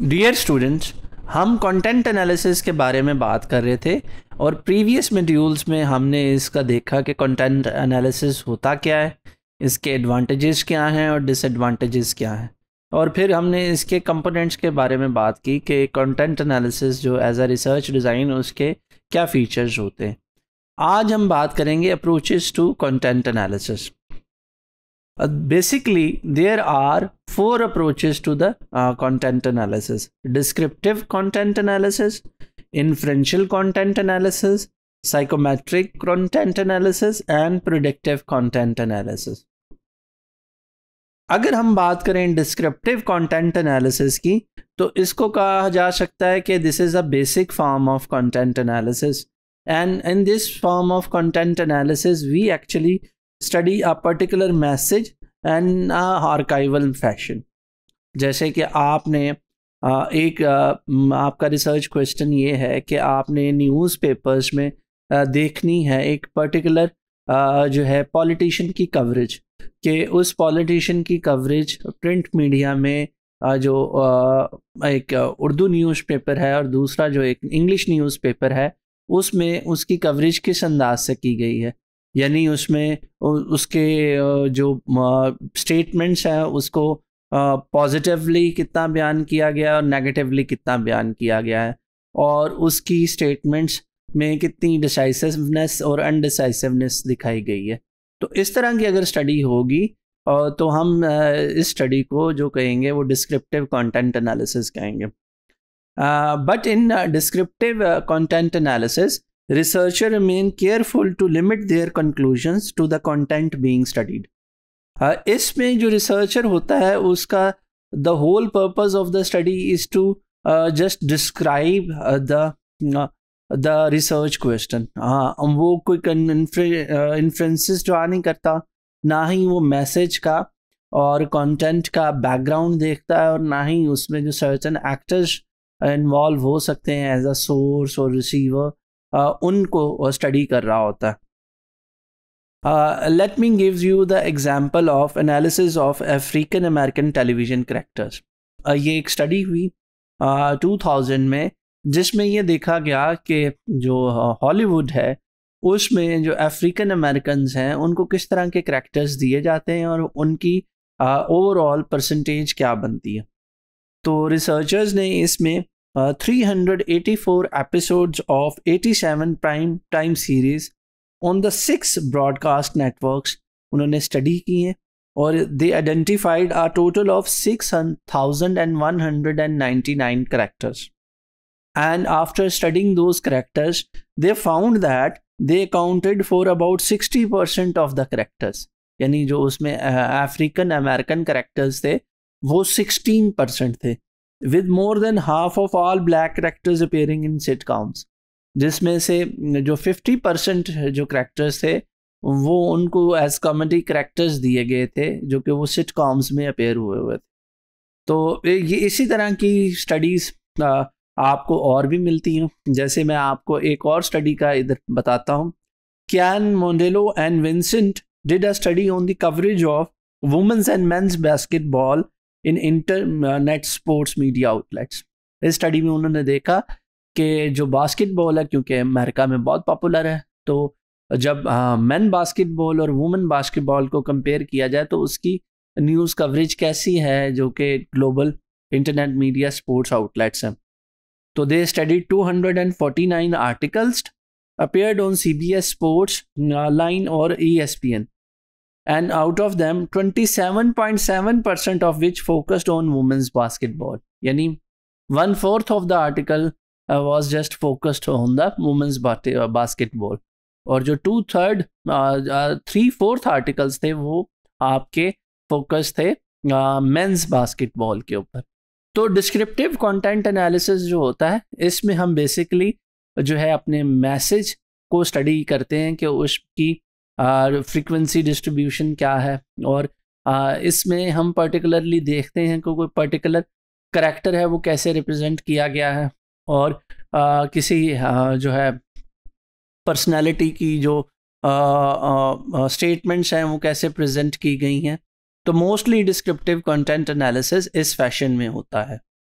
dear students हम content analysis के बारे में बात कर रहे थे और प्रीवियस मेड्यूल्स में हमने इसका देखा कि कंटेंट एनालिसिस होता क्या है इसके एडवांटेजेस क्या हैं और डिसएडवांटेजेस क्या हैं और फिर हमने इसके कंपोनेंट्स के बारे में बात की कि कंटेंट एनालिसिस जो एज अ रिसर्च डिज़ाइन उसके क्या फीचर्स होते हैं आज हम बात करेंगे approaches to content analysis basically there are four approaches to the uh, content analysis descriptive content analysis inferential content analysis psychometric content analysis and predictive content analysis अगर हम बात करें डिस्क्रिप्टिव कंटेंट एनालिसिस की तो इसको कहा जा सकता है कि this is a basic form of content analysis and in this form of content analysis we actually study a particular message and archival fashion जैसे कि आपने एक आपका रिसर्च क्वेश्चन ये है कि आपने न्यूज़पेपर्स में देखनी है एक पर्टिकुलर जो है पॉलिटिशियन की कवरेज कि उस पॉलिटिशियन की कवरेज प्रिंट मीडिया में जो एक उर्दू न्यूज़पेपर है और दूसरा जो एक इंग्लिश न्यूज़पेपर है उसमें उसकी कवरेज किस अंदाज से की गई है यानी उसमें उसके जो स्टेटमेंट्स हैं उसको पॉजिटिवली कितना बयान किया गया और नेगेटिवली कितना बयान किया गया है और उसकी स्टेटमेंट्स में कितनी डिसाइसिवनेस और अनडिसाइसिवनेस दिखाई गई है तो इस तरह की अगर स्टडी होगी तो हम इस स्टडी को जो कहेंगे वो डिस्क्रिप्टिव कंटेंट एनालिसिस कहेंगे but in descriptive content analysis researcher remain careful to limit their conclusion to the content being studied इसमें जो रिसर्चर होता है उसका the whole purpose of the study is to just describe the the research question हाँ वो कोई inferences draw uh, नहीं करता ना ही वो मैसेज का और कंटेंट का बैकग्राउंड देखता है और ना ही उसमें जो सर्टन एक्टर्स इन्वॉल्व हो सकते हैं एज अ सोर्स और रिसीवर उनको स्टडी कर रहा होता है let me gives you the example of analysis of African American television characters ये एक स्टडी हुई टू uh, थाउजेंड में जिसमें ये देखा गया कि जो हॉलीवुड uh, है उसमें जो अफ्रीकन अमेरिकन हैं उनको किस तरह के करेक्टर्स दिए जाते हैं और उनकी ओवरऑल uh, परसेंटेज क्या बनती है तो रिसर्चर्स ने इसमें uh, 384 episodes of 87 prime time series on the six broadcast networks उन्होंने स्टडी की हैं और they identified a total of six thousand and one hundred and ninety nine characters and after studying those characters they found that they accounted for about sixty percent of the characters यानी जो उसमें African American characters थे वो sixteen percent थे with more than half of all black characters appearing in seat sitcoms जिसमें से जो fifty percent जो करेक्टर्स थे वो उनको एज कॉमेडी करेक्टर्स दिए गए थे जो कि वो सिट कॉम्स में अपेयर हुए हुए थे तो ये इसी तरह की स्टडीज़ आपको और भी मिलती हैं जैसे मैं आपको एक और स्टडी का इधर बताता हूँ Kian Mondello and Vincent did a study on the coverage of women's and men's basketball in internet sports media outlets इस स्टडी में उन्होंने देखा कि जो बास्केटबॉल है क्योंकि अमेरिका में बहुत पॉपुलर है तो जब मैन हाँ, बास्केटबॉल और वुमेन बास्केटबॉल को कंपेयर किया जाए तो उसकी न्यूज़ कवरेज कैसी है जो कि global internet media sports outlets हैं तो they study 249 articles sports line और E S P N and out of them 27.7% of which focused on women's basketball yani one fourth of the article uh, was just focused on the women's basketball और जो two third three fourth articles थे वो आपके focus थे mains uh, basketball के ऊपर तो descriptive content analysis जो होता है इसमें हम बेसिकली जो है अपने मैसेज को स्टडी करते हैं कि उसकी फ्रीक्वेंसी डिस्ट्रीब्यूशन क्या है और इसमें हम पर्टिकुलरली देखते हैं कि कोई पर्टिकुलर करेक्टर है वो कैसे रिप्रेजेंट किया गया है और आ, किसी आ, जो है पर्सनालिटी की जो स्टेटमेंट्स हैं वो कैसे प्रेजेंट की गई हैं तो मोस्टली डिस्क्रिप्टिव कंटेंट एनालिसिस इस फैशन में होता है